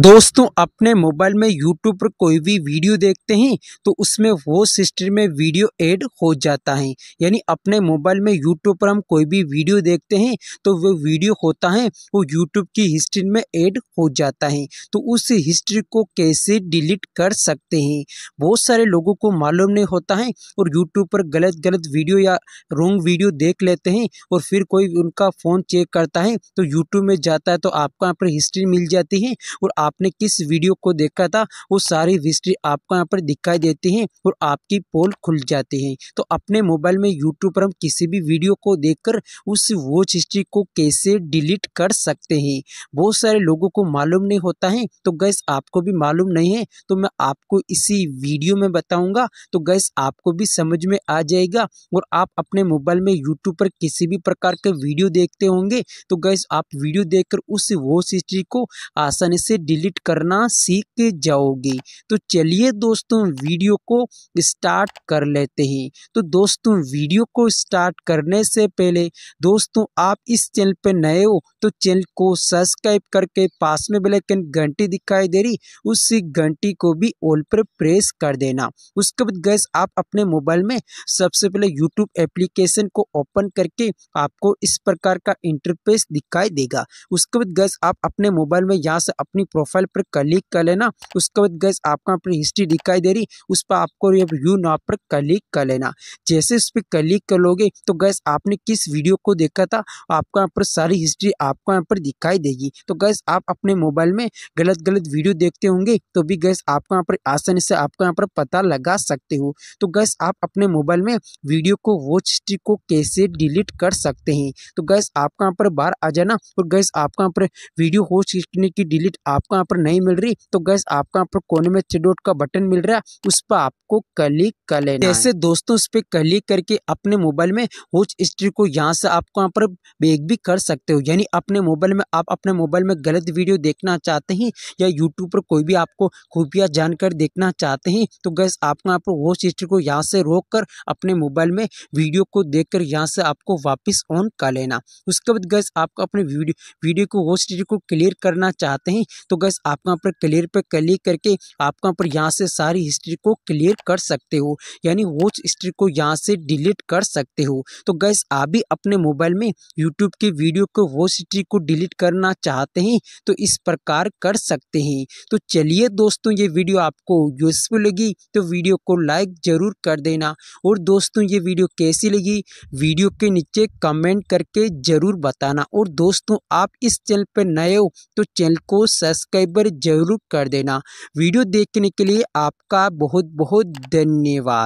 दोस्तों अपने मोबाइल में यूट्यूब पर कोई भी वीडियो देखते हैं तो उसमें वो सिस्टम में वीडियो ऐड हो जाता है यानी अपने मोबाइल में यूट्यूब पर हम कोई भी वीडियो देखते हैं तो वो वीडियो होता है वो यूट्यूब की हिस्ट्री में ऐड हो जाता है तो उस हिस्ट्री को कैसे डिलीट कर सकते हैं बहुत सारे लोगों को मालूम नहीं होता है और यूट्यूब पर गलत गलत वीडियो या रोंग वीडियो देख लेते हैं और फिर कोई उनका फ़ोन चेक करता है तो यूट्यूब में जाता है तो आपको यहाँ पर हिस्ट्री मिल जाती है और आपने किस वीडियो को देखा था वो सारी हिस्ट्री आपको यहाँ पर दिखाई देती है और आपकी पोल खुल जाती है तो अपने मोबाइल में यूट्यूब पर हम किसी भी वीडियो को देखकर उस वॉच हिस्ट्री को कैसे डिलीट कर सकते हैं बहुत सारे लोगों को मालूम नहीं होता है तो गैस आपको भी मालूम नहीं है तो मैं आपको इसी वीडियो में बताऊंगा तो गैस आपको भी समझ में आ जाएगा और आप अपने मोबाइल में यूट्यूब पर किसी भी प्रकार के वीडियो देखते होंगे तो गैस आप वीडियो देखकर उस वॉच हिस्ट्री को आसानी से डिलीट करना सीख जाओगे तो चलिए दोस्तों वीडियो को स्टार्ट कर लेते हैं तो दोस्तों वीडियो को स्टार्ट करने से पहले दोस्तों आप इस चैनल पर नए हो तो चैनल को सब्सक्राइब करके पास में बेलाइकन घंटी दिखाई दे रही उस घंटी को भी ऑल पर प्रेस कर देना उसके बाद गैस आप अपने मोबाइल में सबसे पहले यूट्यूब एप्लीकेशन को ओपन करके आपको इस प्रकार का इंटरफेस दिखाई देगा उसके बाद गैस आप अपने मोबाइल में यहाँ से अपनी प्रोफाइल पर क्लिक कर लेना उसके बाद गैस आपको अपनी हिस्ट्री दिखाई दे रही उस पर आपको ये व्यू नाव पर क्लिक कर लेना जैसे उस पर क्लिक कर लोगे तो गैस आपने किस वीडियो को देखा था आपको यहाँ पर सारी हिस्ट्री आपको यहाँ पर दिखाई देगी तो गैस आप अपने मोबाइल में गलत गलत वीडियो देखते होंगे तो भी गैस आपको यहाँ पर आसानी से आपको यहाँ पर पता लगा सकते हो तो गैस आप अपने मोबाइल में वीडियो को वॉच हिस्ट्री को कैसे डिलीट कर सकते हैं तो गैस आपको यहाँ पर बाहर आ जाना और गैस आपको यहाँ पर वीडियो वॉच हिस्ट्री की डिलीट आपको यहाँ पर नहीं मिल रही तो गैस आपको यहाँ पर कोने में चिडोट का बटन मिल रहा है उस पर आपको क्लिक कर लेना जैसे दोस्तों उस पर क्लिक करके अपने मोबाइल में होच हिस्ट्री को यहाँ से आपको यहाँ पर बेक भी कर सकते हो यानी अपने मोबाइल में आप अपने मोबाइल में गलत वीडियो देखना चाहते हैं या यूट्यूब पर कोई भी आपको खुफिया जानकारी देखना चाहते हैं तो गैस आपको यहाँ पर होच हिस्ट्री को यहाँ से रोक कर अपने मोबाइल में वीडियो को देख कर यहाँ से आपको वापस ऑन कर लेना उसके बाद गैस आपको अपने वीडियो वीडियो को होच हिस्ट्री को क्लियर करना चाहते हैं तो गैस आपको यहाँ पर क्लियर पर क्लिक करके आप यहाँ पर यहाँ से सारी हिस्ट्री को क्लियर कर सकते हो यानी वो हिस्ट्री को यहाँ से डिलीट कर सकते हो तो गैस आप भी अपने मोबाइल में यूट्यूब की वीडियो को वो हिस्ट्री को डिलीट करना चाहते हैं तो इस प्रकार कर सकते हैं तो चलिए दोस्तों ये वीडियो आपको यूजफुल लगी तो वीडियो को लाइक ज़रूर कर देना और दोस्तों ये वीडियो कैसी लगी वीडियो के नीचे कमेंट करके ज़रूर बताना और दोस्तों आप इस चैनल पर नए हो तो चैनल को सब्सक्राइब सब्सक्राइबर जरूर कर देना वीडियो देखने के लिए आपका बहुत बहुत धन्यवाद